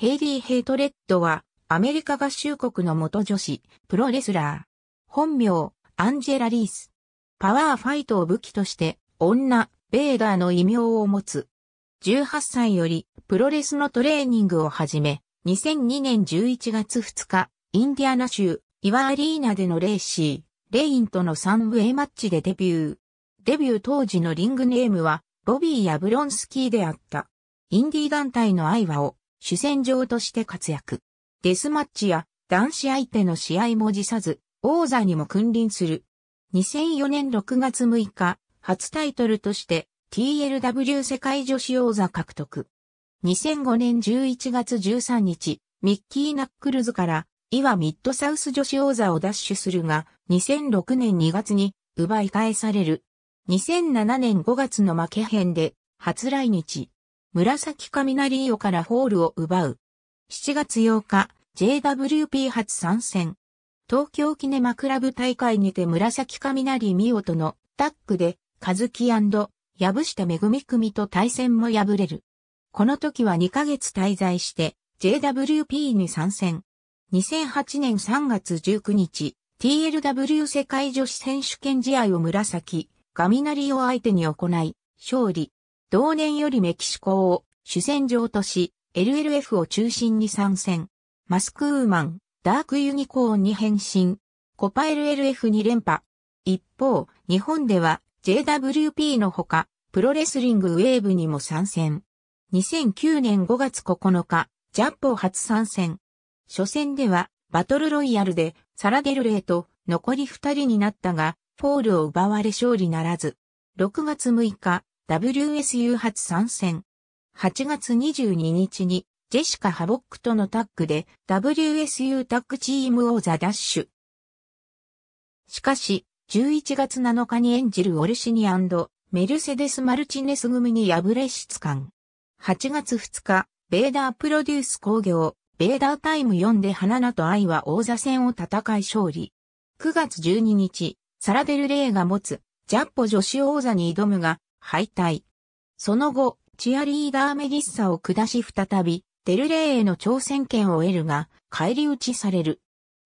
ヘイリー・ヘイトレッドは、アメリカ合衆国の元女子、プロレスラー。本名、アンジェラ・リース。パワーファイトを武器として、女、ベーダーの異名を持つ。18歳より、プロレスのトレーニングを始め、2002年11月2日、インディアナ州、イワアリーナでのレーシー、レインとの3 w a マッチでデビュー。デビュー当時のリングネームは、ボビー・ヤブロンスキーであった。インディー団体の愛イを、主戦場として活躍。デスマッチや男子相手の試合も辞さず、王座にも君臨する。2004年6月6日、初タイトルとして TLW 世界女子王座獲得。2005年11月13日、ミッキー・ナックルズからイワミッドサウス女子王座を奪取するが、2006年2月に奪い返される。2007年5月の負け編で初来日。紫雷伊からホールを奪う。7月8日、JWP 初参戦。東京キネマクラブ大会にて紫雷美代とのタッグで、和樹藪下めぐみ組と対戦も敗れる。この時は2ヶ月滞在して JWP に参戦。2008年3月19日、TLW 世界女子選手権試合を紫、雷を相手に行い、勝利。同年よりメキシコを主戦場とし、LLF を中心に参戦。マスクウーマン、ダークユニコーンに変身。コパ l l f に連覇。一方、日本では JWP のほか、プロレスリングウェーブにも参戦。2009年5月9日、ジャッポー初参戦。初戦では、バトルロイヤルで、サラデルレイと残り2人になったが、フォールを奪われ勝利ならず。6月6日、w s u 初参戦。8月22日に、ジェシカ・ハボックとのタッグで WSU タッグチーム王座ダッシュ。しかし、11月7日に演じるオルシニメルセデス・マルチネス組に敗れ質感。8月2日、ベーダープロデュース工業、ベーダータイム4で花菜と愛は王座戦を戦い勝利。9月12日、サラベル・レイが持つ、ジャッポ女子王座に挑むが、敗退。その後、チアリーダーメギッサを下し再び、デルレーへの挑戦権を得るが、返り討ちされる。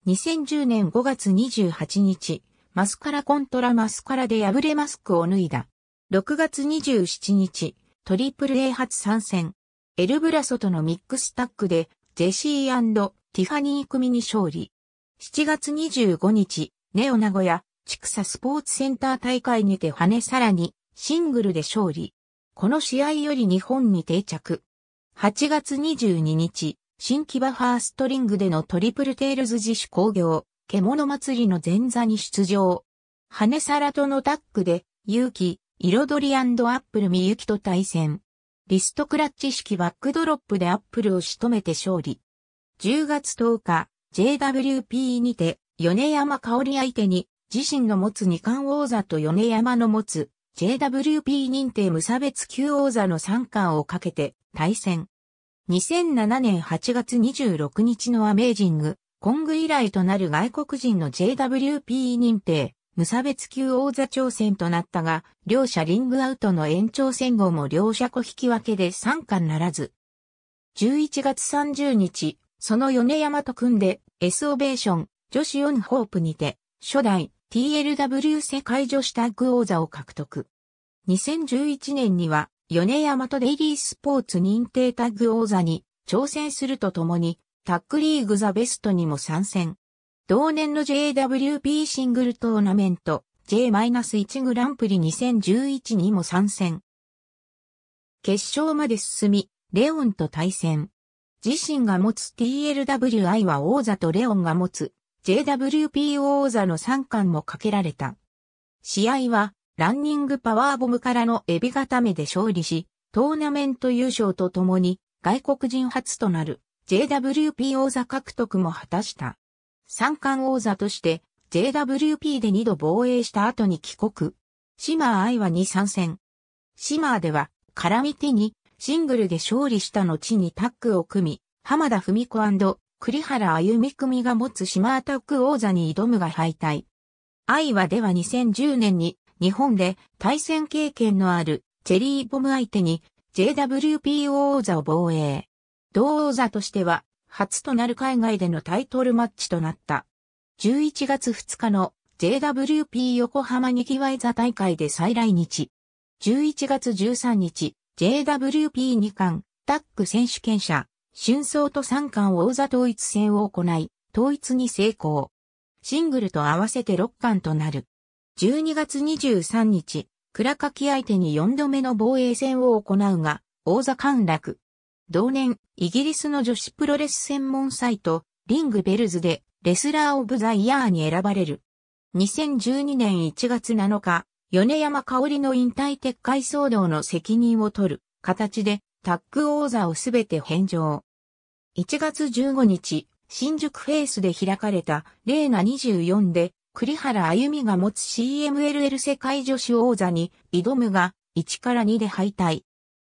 2010年5月28日、マスカラコントラマスカラで破れマスクを脱いだ。6月27日、トリプル A 初参戦。エルブラソとのミックスタッグで、ジェシーティファニー組に勝利。7月25日、ネオ名古屋、チクサスポーツセンター大会にて跳ねさらに、シングルで勝利。この試合より日本に定着。8月22日、新木場ファーストリングでのトリプルテールズ自主工業、獣祭りの前座に出場。羽皿とのタッグで、勇気、彩りアップルみゆきと対戦。リストクラッチ式バックドロップでアップルを仕留めて勝利。10月10日、JWP にて、米山香織相手に、自身の持つ二冠王座と米山の持つ JWP 認定無差別級王座の3冠をかけて対戦。2007年8月26日のアメージング、コング以来となる外国人の JWP 認定、無差別級王座挑戦となったが、両者リングアウトの延長戦後も両者小引き分けで3冠ならず。11月30日、その米山と組んで、エスオベーション、女子オンホープにて、初代、TLW 世界女子タッグ王座を獲得。2011年には、米山とデイリースポーツ認定タッグ王座に挑戦するとともに、タッグリーグザベストにも参戦。同年の JWP シングルトーナメント J-1 グランプリ2011にも参戦。決勝まで進み、レオンと対戦。自身が持つ TLWI は王座とレオンが持つ j w p 王座の3冠もかけられた。試合は、ランニングパワーボムからのエビ固めで勝利し、トーナメント優勝とともに、外国人初となる j w p 王座獲得も果たした。三冠王座として JWP で2度防衛した後に帰国。シマーアイはに参戦。シマーでは、絡み手にシングルで勝利した後にタッグを組み、浜田文子栗原歩美組が持つ島アタック王座に挑むが敗退。愛はでは2010年に日本で対戦経験のあるチェリーボム相手に JWPO 王座を防衛。同王座としては初となる海外でのタイトルマッチとなった。11月2日の JWP 横浜にぎわい座大会で再来日。11月13日 JWP2 冠タック選手権者春草と三冠王座統一戦を行い、統一に成功。シングルと合わせて6冠となる。12月23日、倉垣相手に4度目の防衛戦を行うが、王座陥落。同年、イギリスの女子プロレス専門サイト、リングベルズで、レスラーオブザイヤーに選ばれる。2012年1月7日、米山香織の引退撤回騒動の責任を取る形で、タッグ王座をすべて返上。1月15日、新宿フェイスで開かれた、レーナ24で、栗原歩美が持つ CMLL 世界女子王座に挑むが、1から2で敗退。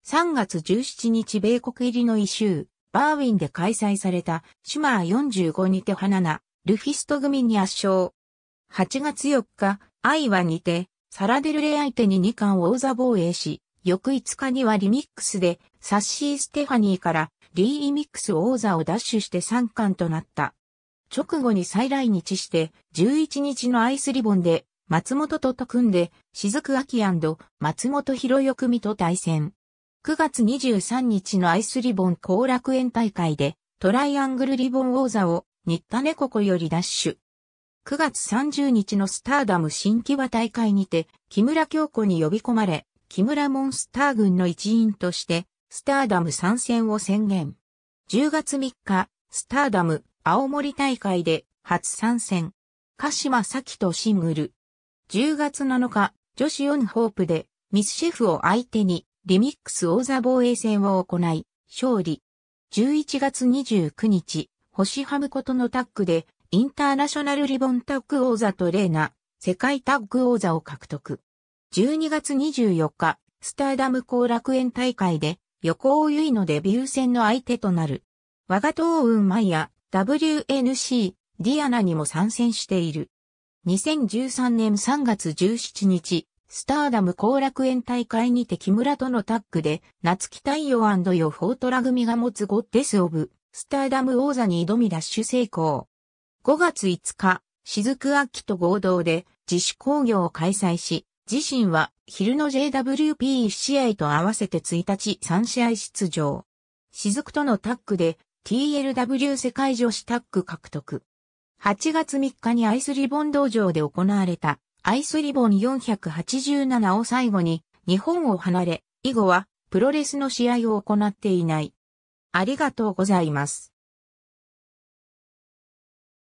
3月17日米国入りのイ周、バーウィンで開催された、シュマー45にて花菜、ルフィスト組に圧勝。8月4日、愛は似て、サラデルレ相手に2冠王座防衛し、翌5日にはリミックスで、サッシー・ステファニーからリー・イミックス王座を奪取して3冠となった。直後に再来日して、11日のアイスリボンで、松本とと組んで、雫秋松本博よ組と対戦。9月23日のアイスリボン後楽園大会で、トライアングルリボン王座を、新田猫子より奪取。9月30日のスターダム新木場大会にて、木村京子に呼び込まれ、木村モンスター軍の一員として、スターダム参戦を宣言。10月3日、スターダム、青森大会で初参戦。鹿島咲とシングル。10月7日、女子4ホープで、ミスシェフを相手に、リミックス王座防衛戦を行い、勝利。11月29日、星ハムことのタッグで、インターナショナルリボンタッグ王座とレーナ、世界タッグ王座を獲得。12月24日、スターダム後楽園大会で、横尾結のデビュー戦の相手となる。我が東雲イや WNC、ディアナにも参戦している。2013年3月17日、スターダム後楽園大会にて木村とのタッグで、夏木太陽ヨフォートラ組が持つゴッデス・オブ、スターダム王座に挑みラッシュ成功。5月5日、雫秋と合同で自主工業を開催し、自身は昼の JWP1 試合と合わせて1日3試合出場。雫とのタッグで TLW 世界女子タッグ獲得。8月3日にアイスリボン道場で行われたアイスリボン487を最後に日本を離れ、以後はプロレスの試合を行っていない。ありがとうございます。